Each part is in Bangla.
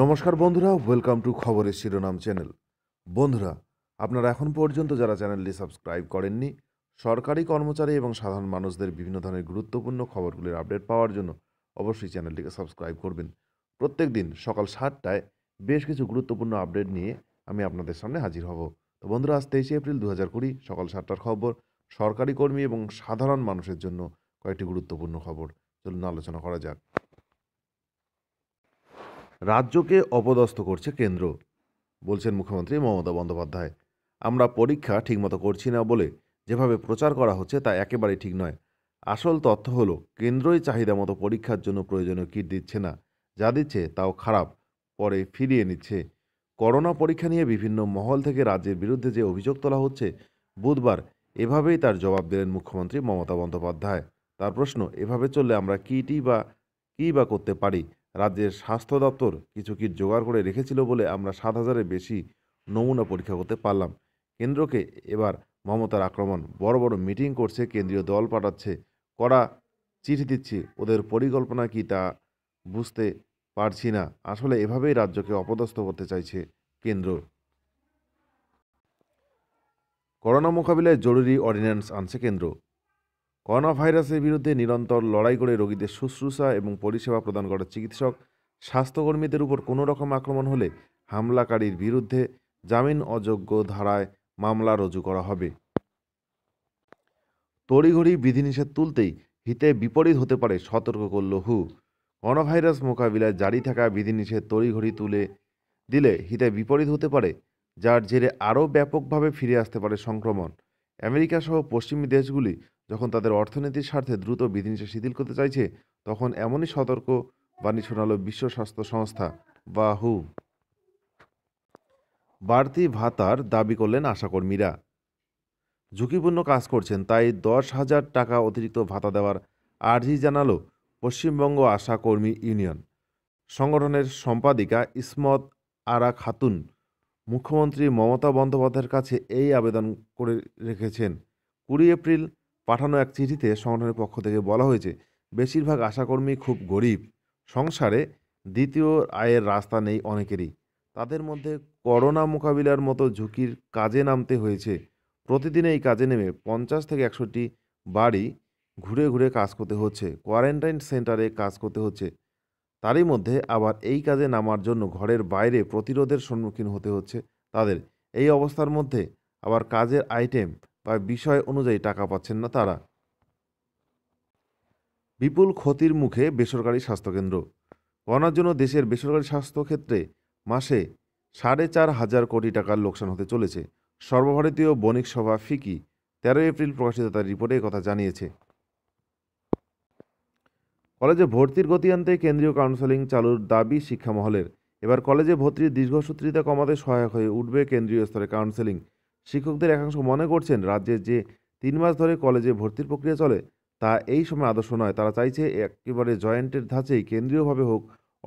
নমস্কার বন্ধুরা ওয়েলকাম টু খবরের শিরোনাম চ্যানেল বন্ধুরা আপনারা এখন পর্যন্ত যারা চ্যানেলটি সাবস্ক্রাইব করেননি সরকারি কর্মচারী এবং সাধারণ মানুষদের বিভিন্ন ধরনের গুরুত্বপূর্ণ খবরগুলির আপডেট পাওয়ার জন্য অবশ্যই চ্যানেলটিকে সাবস্ক্রাইব করবেন প্রত্যেক দিন সকাল সাতটায় বেশ কিছু গুরুত্বপূর্ণ আপডেট নিয়ে আমি আপনাদের সামনে হাজির হব তো বন্ধুরা আজ তেইশে এপ্রিল দু হাজার কুড়ি সকাল সাতটার খবর সরকারি কর্মী এবং সাধারণ মানুষের জন্য কয়েকটি গুরুত্বপূর্ণ খবর চলুন আলোচনা করা যাক রাজ্যকে অপদস্থ করছে কেন্দ্র বলছেন মুখ্যমন্ত্রী মমতা বন্দ্যোপাধ্যায় আমরা পরীক্ষা ঠিকমতো করছি না বলে যেভাবে প্রচার করা হচ্ছে তা একেবারেই ঠিক নয় আসল তথ্য হলো কেন্দ্রই চাহিদা মতো পরীক্ষার জন্য প্রয়োজনীয় কিট দিচ্ছে না যা দিচ্ছে তাও খারাপ পরে ফিরিয়ে নিচ্ছে করোনা পরীক্ষা নিয়ে বিভিন্ন মহল থেকে রাজ্যের বিরুদ্ধে যে অভিযোগ তোলা হচ্ছে বুধবার এভাবেই তার জবাব দিলেন মুখ্যমন্ত্রী মমতা বন্দ্যোপাধ্যায় তার প্রশ্ন এভাবে চললে আমরা কীটি বা কী বা করতে পারি রাজ্যের স্বাস্থ্য দপ্তর কিছু কিট জোগাড় করে রেখেছিল বলে আমরা সাত হাজারের বেশি নমুনা পরীক্ষা করতে পারলাম কেন্দ্রকে এবার মমতার আক্রমণ বড় বড় মিটিং করছে কেন্দ্রীয় দল পাঠাচ্ছে কড়া চিঠি দিচ্ছে ওদের পরিকল্পনা কি তা বুঝতে পারছি না আসলে এভাবেই রাজ্যকে অপদস্থ করতে চাইছে কেন্দ্র করোনা মোকাবিলায় জরুরি অর্ডিন্যান্স আনছে কেন্দ্র করোনা ভাইরাসের বিরুদ্ধে নিরন্তর লড়াই করে রোগীদের শুশ্রূষা এবং পরিষেবা প্রদান করা চিকিৎসক স্বাস্থ্যকর্মীদের উপর কোনো রকম আক্রমণ হলে হামলাকারীর বিরুদ্ধে জামিন অযোগ্য ধারায় মামলা রুজু করা হবে তড়িঘড়ি বিধিনিষেধ তুলতেই হিতে বিপরীত হতে পারে সতর্ক করল হু করোনাভাইরাস মোকাবিলায় জারি থাকা বিধিনিষেধ তড়িঘড়ি তুলে দিলে হিতে বিপরীত হতে পারে যার জেরে আরও ব্যাপকভাবে ফিরে আসতে পারে সংক্রমণ আমেরিকা সহ পশ্চিমী দেশগুলি যখন তাদের অর্থনীতির স্বার্থে দ্রুত বিধিনিষেধ শিথিল করতে চাইছে তখন এমনই সতর্ক বাণী শোনাল বিশ্ব স্বাস্থ্য সংস্থা বা হু বাড়তি ভাতার দাবি করলেন আশাকর্মীরা ঝুঁকিপূর্ণ কাজ করছেন তাই দশ হাজার টাকা অতিরিক্ত ভাতা দেওয়ার আর্জি জানালো পশ্চিমবঙ্গ আশাকর্মী ইউনিয়ন সংগঠনের সম্পাদিকা ইসমত আরা খাতুন মুখ্যমন্ত্রী মমতা বন্দ্যোপাধ্যায়ের কাছে এই আবেদন করে রেখেছেন কুড়ি এপ্রিল পাঠানো এক চিঠিতে সংগঠনের পক্ষ থেকে বলা হয়েছে বেশিরভাগ আশাকর্মী খুব গরিব সংসারে দ্বিতীয় আয়ের রাস্তা নেই অনেকেরই তাদের মধ্যে করোনা মোকাবিলার মতো ঝুঁকির কাজে নামতে হয়েছে প্রতিদিন এই কাজে নেমে পঞ্চাশ থেকে একশোটি বাড়ি ঘুরে ঘুরে কাজ করতে হচ্ছে কোয়ারেন্টাইন সেন্টারে কাজ করতে হচ্ছে তারই মধ্যে আবার এই কাজে নামার জন্য ঘরের বাইরে প্রতিরোধের সম্মুখীন হতে হচ্ছে তাদের এই অবস্থার মধ্যে আবার কাজের আইটেম বা বিষয় অনুযায়ী টাকা পাচ্ছেন না তারা বিপুল ক্ষতির মুখে বেসরকারি স্বাস্থ্যকেন্দ্র গণার জন্য দেশের বেসরকারি স্বাস্থ্যক্ষেত্রে মাসে সাড়ে চার হাজার কোটি টাকার লোকসান হতে চলেছে সর্বভারতীয় বণিক সভা ফিকি তেরো এপ্রিল প্রকাশিত তার রিপোর্টে কথা জানিয়েছে কলেজে ভর্তির গতি আনতে কেন্দ্রীয় কাউন্সেলিং চালুর দাবি শিক্ষামহলের এবার কলেজে ভর্তির দীর্ঘসূত্রিতা কমাতে সহায়ক হয়ে উঠবে কেন্দ্রীয় স্তরে কাউন্সেলিং শিক্ষকদের একাংশ মনে করছেন রাজ্যে যে তিন মাস ধরে কলেজে ভর্তির প্রক্রিয়া চলে তা এই সময় আদর্শ নয় তারা চাইছে একেবারে জয়েন্টের ধাঁচেই কেন্দ্রীয়ভাবে হোক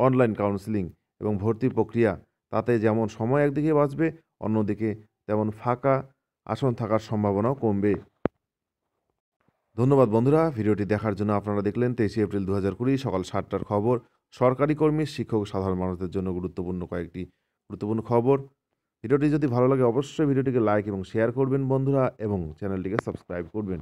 অনলাইন কাউন্সিলিং এবং ভর্তি প্রক্রিয়া তাতে যেমন সময় একদিকে বাঁচবে অন্যদিকে তেমন ফাঁকা আসন থাকার সম্ভাবনাও কমবে ধন্যবাদ বন্ধুরা ভিডিওটি দেখার জন্য আপনারা দেখলেন তেইশে এপ্রিল দু হাজার কুড়ি সকাল সাতটার খবর সরকারি কর্মী শিক্ষক সাধারণ মানুষদের জন্য গুরুত্বপূর্ণ কয়েকটি গুরুত্বপূর্ণ খবর ভিডিওটি যদি ভালো লাগে অবশ্যই ভিডিওটিকে লাইক এবং শেয়ার করবেন বন্ধুরা এবং চ্যানেলটিকে সাবস্ক্রাইব করবেন